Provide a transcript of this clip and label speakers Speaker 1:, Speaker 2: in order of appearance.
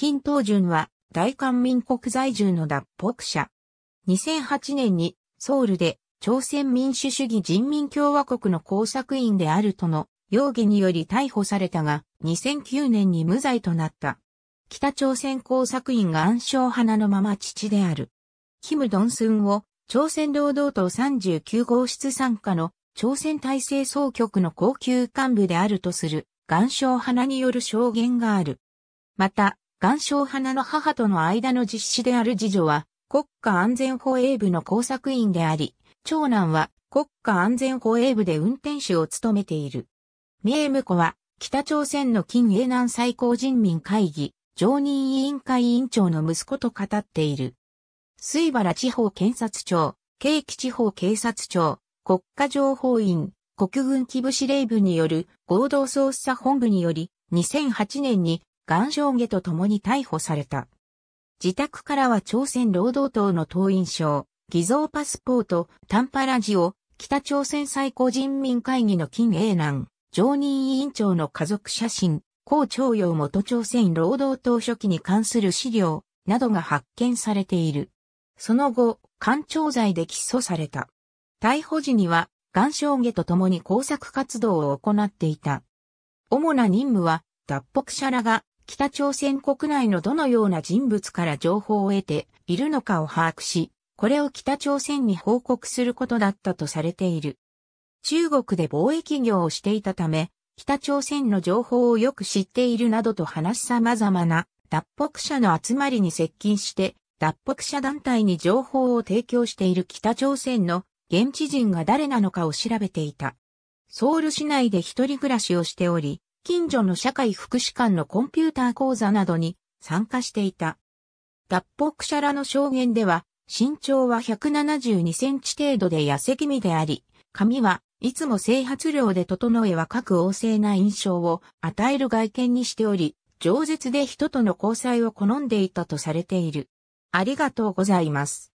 Speaker 1: 金東順は大韓民国在住の脱北者。2008年にソウルで朝鮮民主主義人民共和国の工作員であるとの容疑により逮捕されたが2009年に無罪となった。北朝鮮工作員が暗証花のまま父である。キム・ドンスンを朝鮮労働党39号室参加の朝鮮体制総局の高級幹部であるとする岩礁花による証言がある。また、岩礁花の母との間の実施である次女は、国家安全保衛部の工作員であり、長男は国家安全保衛部で運転手を務めている。名重婿は、北朝鮮の金英南最高人民会議、常任委員会委員長の息子と語っている。水原地方検察庁、京畿地方警察庁、国家情報院、国軍基部司令部による合同捜査本部により、2008年に岩上下と共に逮捕された。自宅からは朝鮮労働党の党員証、偽造パスポート、タンパラジオ、北朝鮮最高人民会議の金英南、常任委員長の家族写真、高徴用元朝鮮労働党初期に関する資料などが発見されている。その後、官庁罪で起訴された。逮捕時には、岩礁下と共に工作活動を行っていた。主な任務は、脱北者らが北朝鮮国内のどのような人物から情報を得ているのかを把握し、これを北朝鮮に報告することだったとされている。中国で貿易業をしていたため、北朝鮮の情報をよく知っているなどと話す様々な脱北者の集まりに接近して脱北者団体に情報を提供している北朝鮮の現地人が誰なのかを調べていた。ソウル市内で一人暮らしをしており、近所の社会福祉館のコンピューター講座などに参加していた。脱北者らの証言では、身長は172センチ程度で痩せ気味であり、髪はいつも整髪量で整え若く旺盛な印象を与える外見にしており、饒舌で人との交際を好んでいたとされている。ありがとうございます。